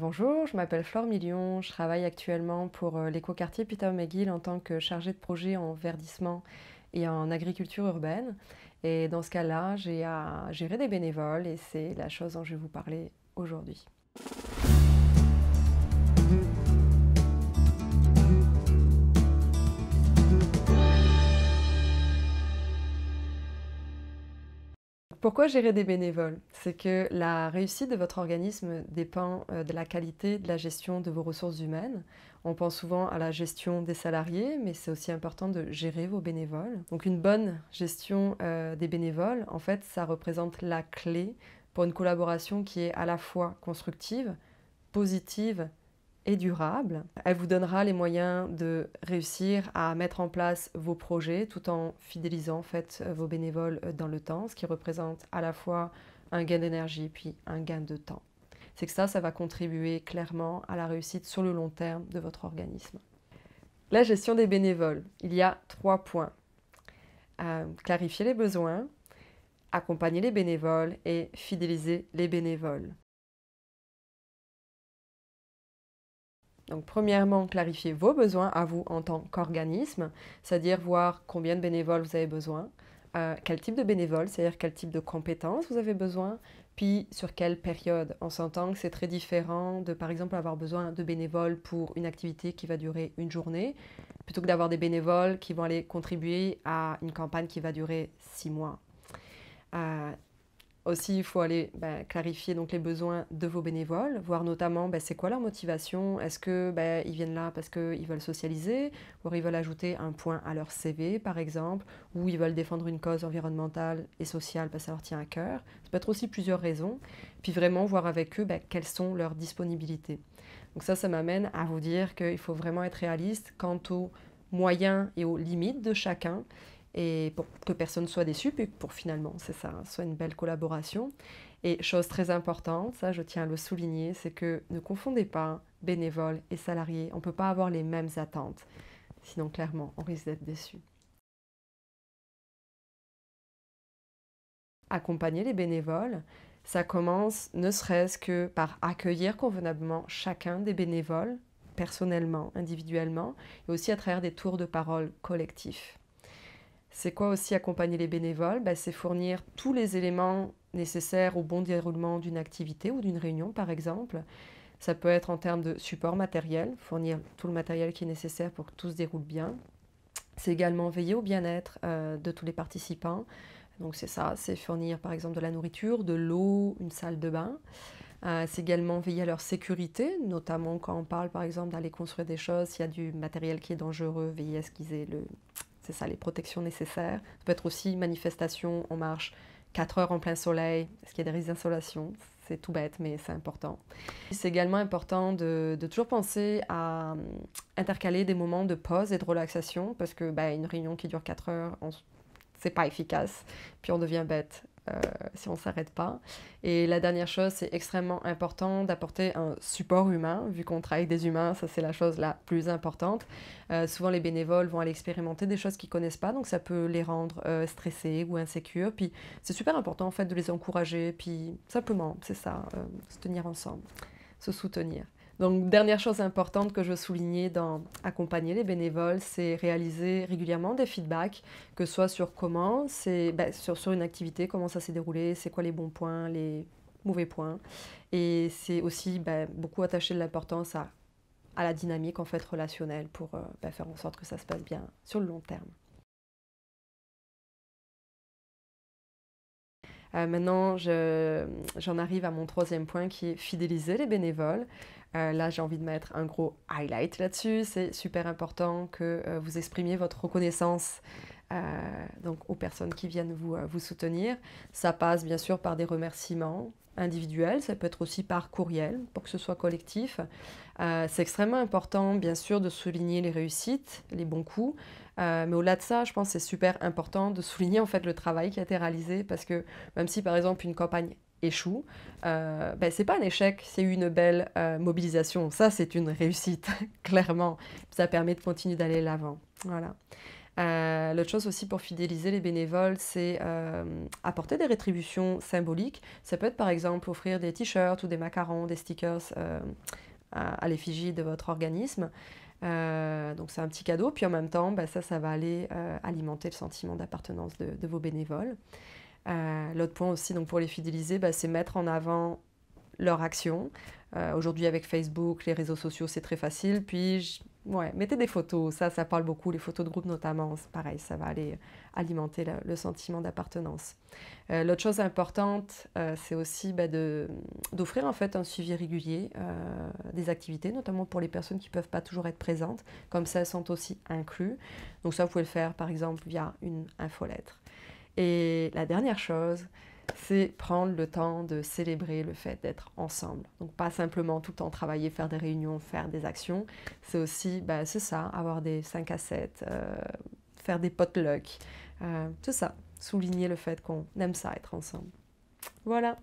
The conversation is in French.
Bonjour, je m'appelle Flore Million, je travaille actuellement pour euh, l'écoquartier Peter McGill en tant que chargée de projet en verdissement et en agriculture urbaine. Et dans ce cas-là, j'ai à gérer des bénévoles et c'est la chose dont je vais vous parler aujourd'hui. Pourquoi gérer des bénévoles C'est que la réussite de votre organisme dépend euh, de la qualité de la gestion de vos ressources humaines. On pense souvent à la gestion des salariés, mais c'est aussi important de gérer vos bénévoles. Donc une bonne gestion euh, des bénévoles, en fait, ça représente la clé pour une collaboration qui est à la fois constructive, positive durable. Elle vous donnera les moyens de réussir à mettre en place vos projets tout en fidélisant en fait, vos bénévoles euh, dans le temps, ce qui représente à la fois un gain d'énergie puis un gain de temps. C'est que ça, ça va contribuer clairement à la réussite sur le long terme de votre organisme. La gestion des bénévoles, il y a trois points. Euh, clarifier les besoins, accompagner les bénévoles et fidéliser les bénévoles. Donc premièrement, clarifier vos besoins à vous en tant qu'organisme, c'est-à-dire voir combien de bénévoles vous avez besoin, euh, quel type de bénévoles, c'est-à-dire quel type de compétences vous avez besoin, puis sur quelle période. On s'entend que c'est très différent de, par exemple, avoir besoin de bénévoles pour une activité qui va durer une journée, plutôt que d'avoir des bénévoles qui vont aller contribuer à une campagne qui va durer six mois. Euh, aussi, il faut aller bah, clarifier donc les besoins de vos bénévoles, voir notamment bah, c'est quoi leur motivation. Est-ce que bah, ils viennent là parce qu'ils veulent socialiser, ou ils veulent ajouter un point à leur CV par exemple, ou ils veulent défendre une cause environnementale et sociale parce que ça leur tient à cœur. Ça peut être aussi plusieurs raisons. Puis vraiment voir avec eux quelles sont leurs disponibilités. Donc ça, ça m'amène à vous dire qu'il faut vraiment être réaliste quant aux moyens et aux limites de chacun et pour que personne soit déçu, puis pour finalement, c'est ça, hein, soit une belle collaboration. Et chose très importante, ça je tiens à le souligner, c'est que ne confondez pas bénévoles et salariés, on ne peut pas avoir les mêmes attentes, sinon clairement on risque d'être déçu. Accompagner les bénévoles, ça commence ne serait-ce que par accueillir convenablement chacun des bénévoles, personnellement, individuellement, et aussi à travers des tours de parole collectifs. C'est quoi aussi accompagner les bénévoles ben, C'est fournir tous les éléments nécessaires au bon déroulement d'une activité ou d'une réunion, par exemple. Ça peut être en termes de support matériel, fournir tout le matériel qui est nécessaire pour que tout se déroule bien. C'est également veiller au bien-être euh, de tous les participants. Donc c'est ça, c'est fournir par exemple de la nourriture, de l'eau, une salle de bain. Euh, c'est également veiller à leur sécurité, notamment quand on parle par exemple d'aller construire des choses, s'il y a du matériel qui est dangereux, veiller à ce qu'ils aient le, c'est ça, les protections nécessaires. Ça peut être aussi manifestation, on marche 4 heures en plein soleil, est-ce qu'il y a des risques d'insolation C'est tout bête, mais c'est important. C'est également important de, toujours penser à hum, intercaler des moments de pause et de relaxation, parce que bah, une réunion qui dure 4 heures, c'est pas efficace, puis on devient bête. Euh, si on ne s'arrête pas. Et la dernière chose, c'est extrêmement important d'apporter un support humain. Vu qu'on travaille des humains, ça c'est la chose la plus importante. Euh, souvent les bénévoles vont aller expérimenter des choses qu'ils connaissent pas, donc ça peut les rendre euh, stressés ou insécures. Puis c'est super important en fait de les encourager, puis simplement, c'est ça, se tenir ensemble, se soutenir. Donc, dernière chose importante que je soulignais dans accompagner les bénévoles, c'est réaliser régulièrement des feedbacks, que ce soit sur comment, c'est bah, sur, une activité, comment ça s'est déroulé, c'est quoi les bons points, les mauvais points. Et c'est aussi bah, beaucoup attaché de l'importance à, la dynamique en fait relationnelle pour euh, bah, faire en sorte que ça se passe bien sur le long terme. Euh, maintenant, j'en arrive à mon troisième point qui est fidéliser les bénévoles. Euh, là, j'ai envie de mettre un gros highlight là-dessus. C'est super important que euh, vous exprimiez votre reconnaissance donc aux personnes qui viennent vous, soutenir. Ça passe bien sûr par des remerciements, individuels. ça peut être aussi par courriel pour que ce soit collectif. c'est extrêmement important, bien sûr, de souligner les réussites, les bons coups, euh, mais au-delà de ça, je pense que c'est super important de souligner en fait le travail qui a été réalisé parce que même si par exemple une campagne échoue, euh, ben, c'est pas un échec, c'est une belle euh, mobilisation. Ça, c'est une réussite, clairement. Ça permet de continuer d'aller l'avant. Voilà. Euh, l'autre chose aussi pour fidéliser les bénévoles, c'est apporter des rétributions symboliques. Ça peut être par exemple offrir des t-shirts ou des macarons, des stickers à l'effigie de votre organisme. Euh, donc c'est un petit cadeau, puis en même temps, bah, ça, ça va aller euh, alimenter le sentiment d'appartenance de, vos bénévoles. Euh, l'autre point aussi, donc pour les fidéliser, bah, c'est mettre en avant leur action. Aujourd'hui avec Facebook, les réseaux sociaux, c'est très facile. Puis ouais, mettez des photos, ça, ça parle beaucoup, les photos de groupe notamment, pareil, ça va aller euh, alimenter le, sentiment d'appartenance. Euh, l'autre chose importante, euh, c'est aussi bah, d'offrir en fait un suivi régulier des activités, notamment pour les personnes qui ne peuvent pas toujours être présentes, comme ça, elles sont aussi incluses. Donc ça, vous pouvez le faire par exemple via une infolettre. Et la dernière chose, c'est prendre le temps de célébrer le fait d'être ensemble. Donc pas simplement tout le temps travailler, faire des réunions, faire des actions. C'est aussi, bah, c'est ça, avoir des 5 à 7, euh, faire des potlucks, euh, tout ça. Souligner le fait qu'on aime ça, être ensemble. Voilà.